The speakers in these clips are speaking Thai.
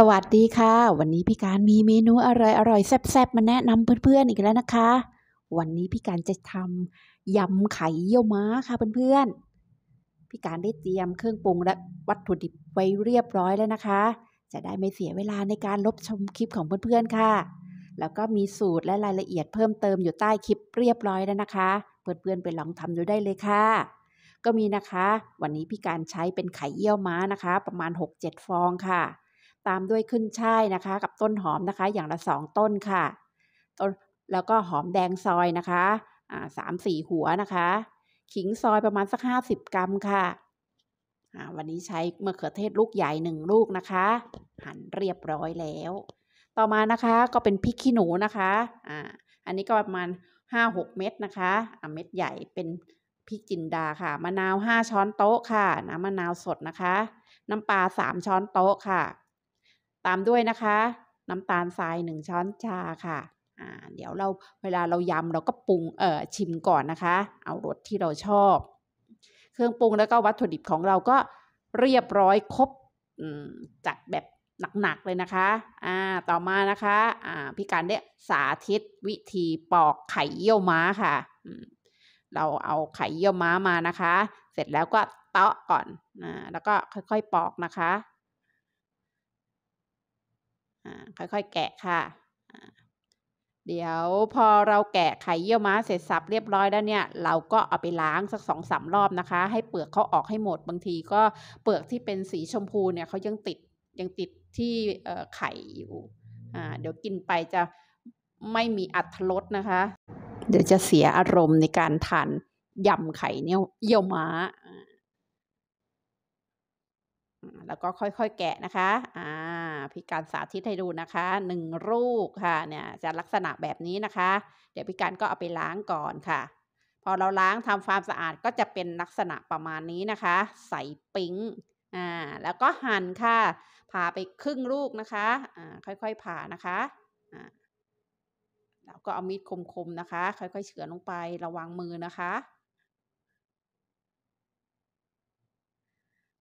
สวัสดีค่ะ วันนี้พี่การมีเมนูอร่อยอร่อยแซ่บๆมาแนะนำเพื่อนๆอีกแล้วนะคะ วันนี้พี่การจะทำยำไข่เยี่ยวม้าค่ะเพื่อนๆพี่การได้เตรียมเครื่องปรุงและวัตถุดิบไว้เรียบร้อยแล้วนะคะ จะได้ไม่เสียเวลาในการลบชมคลิปของเพื่อนๆค่ะ แล้วก็มีสูตรและรายละเอียดเพิ่มเติมอยู่ใต้คลิปเรียบร้อยแล้วนะคะ เพื่อนๆไปลองทำดูได้เลยค่ะ ก็มีนะคะ วันนี้พี่การใช้เป็นไข่เยี่ยวม้านะคะ ประมาณ 6-7 ฟองค่ะตามด้วยขึ้นช่ายนะคะ กับต้นหอมนะคะ อย่างละสองต้นค่ะต้นแล้วก็หอมแดงซอยนะคะสามสี่หัวนะคะ ขิงซอยประมาณสักห้าสิบกรัมค่ะ วันนี้ใช้มะเขือเทศลูกใหญ่หนึ่งลูกนะคะ หั่นเรียบร้อยแล้ว ต่อมานะคะก็เป็นพริกขี้หนูนะคะอ่าอันนี้ก็ประมาณห้าหกเม็ดนะคะอ่าเม็ดใหญ่เป็นพริกจินดาค่ะ มะนาวห้าช้อนโต๊ะค่ะน้ำมะนาวสดนะคะ น้ำปลาสามช้อนโต๊ะค่ะตามด้วยนะคะ น้ำตาลทรายหนึ่งช้อนชาค่ะ อ่า เดี๋ยวเราเวลาเรายำเราก็ปรุงเอ่อชิมก่อนนะคะ เอารสที่เราชอบ เครื่องปรุงแล้วก็วัตถุดิบของเราก็เรียบร้อยครบจัดแบบหนักๆเลยนะคะอ่าต่อมานะคะอ่าพี่การเนี่ยสาธิตวิธีปอกไข่เยี่ยวม้าค่ะเราเอาไข่เยี่ยวม้ามานะคะ เสร็จแล้วก็เตาะก่อนอ่าแล้วก็ค่อยๆปอกนะคะค่อยๆ แกะค่ะ เดี๋ยวพอเราแกะไข่เยี่ยวม้า เสร็จสับเรียบร้อยแล้วเนี่ยเราก็เอาไปล้างสักสองสารอบนะคะ ให้เปลือกเขาออกให้หมดบางที ก็เปลือกที่เป็นสีชมพูเนี่ยเขายังติดยังติดที่ไข่อยู่ เดี๋ยวกินไปจะไม่มีอัตรสนะคะ เดี๋ยวจะเสียอารมณ์ในการทานยำไข่เนี่ยเยี่ยวม้าแล้วก็ค่อยๆแกะนะคะ อ่าพี่การสาธิตให้ดูนะคะหนึ่งลูกค่ะ เนี่ยจะลักษณะแบบนี้นะคะ เดี๋ยวพี่การก็เอาไปล้างก่อนค่ะ พอเราล้างทำความสะอาดก็จะเป็นลักษณะประมาณนี้นะคะ ใส่ปิ้งอ่า แล้วก็หั่นค่ะผ่าไปครึ่งลูกนะคะ อ่า ค่อยๆผ่านะคะอ่าล้วก็เอามีดคมๆนะคะ ค่อยๆ เฉือนลงไป ระวังมือนะคะ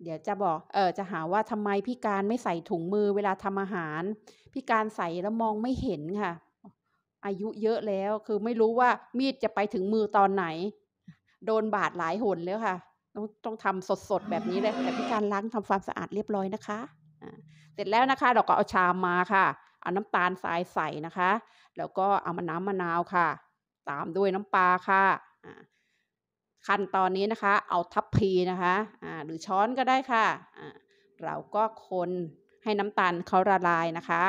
เดี๋ยวจะบอกเออ จะหาว่าทำไมพี่การไม่ใส่ถุงมือเวลาทำอาหาร พี่การใส่แล้วมองไม่เห็นค่ะ อายุเยอะแล้วคือไม่รู้ว่ามีดจะไปถึงมือตอนไหน โดนบาดหลายหนแล้วค่ะ ต้องต้องทำสดๆแบบนี้เลย แต่พี่การล้างทำความสะอาดเรียบร้อยนะคะเสร็จแล้วนะคะเราก็เอาชามมาค่ะ เอาน้ำตาลทรายใส่นะคะ แล้วก็เอามะน้ามะนาวค่ะ ตามด้วยน้ำปลาค่ะขั้นตอนนี้นะคะ เอาทัพพีนะคะะหรือช้อนก็ได้ค่ะะเราก็คนให้น้ำตาลเขาละลายนะคะ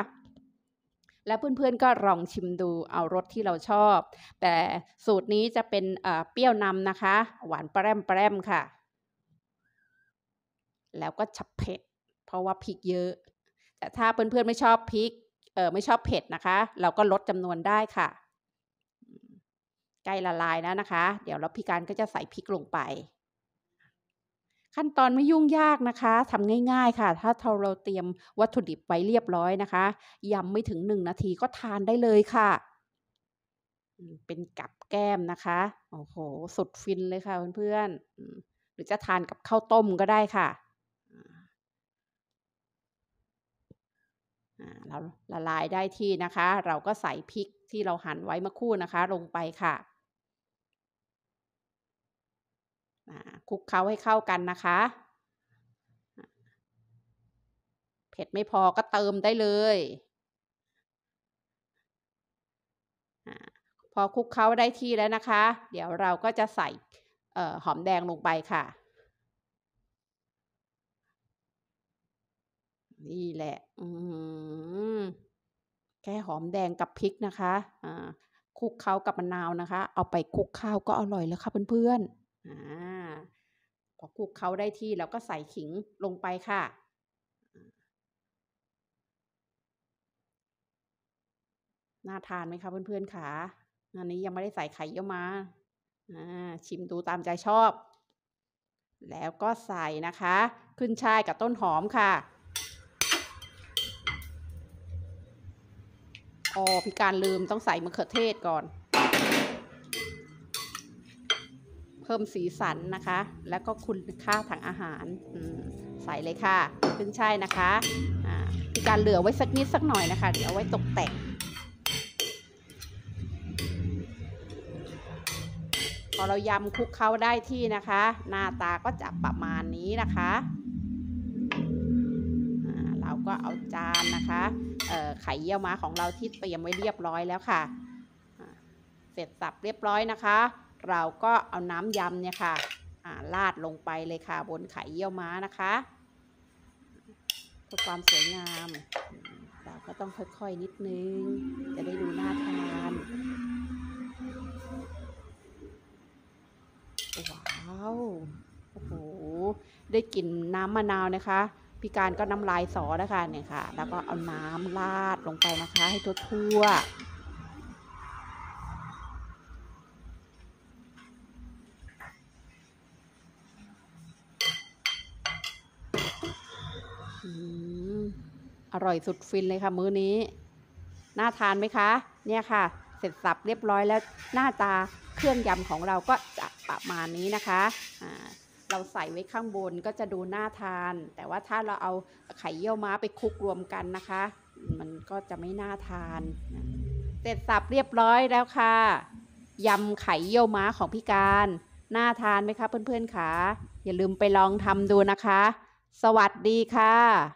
และเพื่อนๆก็ลองชิมดูเอารสที่เราชอบ แต่สูตรนี้จะเป็นเปรี้ยวนำนะคะ หวานแปรมแปรมค่ะ แล้วก็ฉับเผ็ดเพราะว่าพริกเยอะแต่ถ้าเพื่อนๆไม่ชอบพริกไม่ชอบเผ็ดนะคะ เราก็ลดจำนวนได้ค่ะใกล้ละลายแล้วนะคะ เดี๋ยวเราพี่การก็จะใส่พริกลงไป ขั้นตอนไม่ยุ่งยากนะคะทำง่ายๆ ค่ะ ถ้าเราเตรียมวัตถุดิบไว้เรียบร้อยนะคะยำไม่ถึงหนึ่งนาทีก็ทานได้เลยค่ะ เป็นกับแก้มนะคะโอ้โหสุดฟินเลยค่ะเพื่อนๆหรือจะทานกับข้าวต้มก็ได้ค่ะเราละลายได้ที่นะคะ เราก็ใส่พริกที่เราหั่นไว้เมื่อคู่นะคะ ลงไปค่ะคลุกเคล้าให้เข้ากันนะคะ เผ็ดไม่พอก็เติมได้เลยพอคลุกเคล้าได้ที่แล้วนะคะ เดี๋ยวเราก็จะใส่หอมแดงลงไปค่ะ นี่แหละแค่หอมแดงกับพริกนะคะคลุกเคล้ากับมะนาวนะคะ เอาไปคลุกข้าวก็อร่อยแล้วค่ะเพื่อนๆอ่าอคลุกเขาได้ที่ แล้วก็ใส่ขิงลงไปค่ะ น่าทานไหมคะเพื่อนๆค่ะอันนี้ยังไม่ได้ใส่ไข่เยอ่มา ชิมดูตามใจชอบ แล้วก็ใส่นะคะ ขึ้นช่ายกับต้นหอมค่ะอ๋อพี่การลืมต้องใส่มะเขือเทศก่อนเพิ่มสีสันนะคะ แล้วก็คุณค่าทางอาหารใส่เลยค่ะ ขึ้นช่นะคะมีการเหลือไว้สักนิดสักหน่อยนะคะ เดี๋ยวเอาไว้ตกแต่ง พอเรายำคลุกเข้าได้ที่นะคะ หน้าตาก็จะประมาณนี้นะคะ เราก็เอาจานนะคะ ไข่เยี่ยวม้าของเราที่เตรียมไว้เรียบร้อยแล้วค่ะ เสร็จสับเรียบร้อยนะคะเราก็เอาน้ำยำเนี่ยค่ะ ลาดลงไปเลยค่ะบนไข่เยี่ยวม้านะคะ เพื่อความสวยงาม เราก็ต้องค่อยๆนิดนึง จะได้ดูน่าทานว้าว โอ้โห ได้กลิ่นน้ำมะนาวนะคะ พี่การก็น้ำลายสอนะคะเนี่ยค่ะ แล้วก็เอาน้ำลาดลงไปนะคะให้ทั่วๆอร่อยสุดฟินเลยค่ะมื้อนี้ น่าทานไหมคะ เนี่ยค่ะ เสร็จสับเรียบร้อยแล้วหน้าตาเครื่องยำของเราก็จะประมาณนี้นะคะอ่าเราใส่ไว้ข้างบนก็จะดูน่าทาน แต่ว่าถ้าเราเอาไข่เยี่ยวม้าไปคลุกรวมกันนะคะ มันก็จะไม่น่าทาน เสร็จสับเรียบร้อยแล้วค่ะยำไข่เยี่ยวม้าของพี่การน่าทานไหมคะ เพื่อนๆขา อย่าลืมไปลองทำดูนะคะสวัสดีค่ะ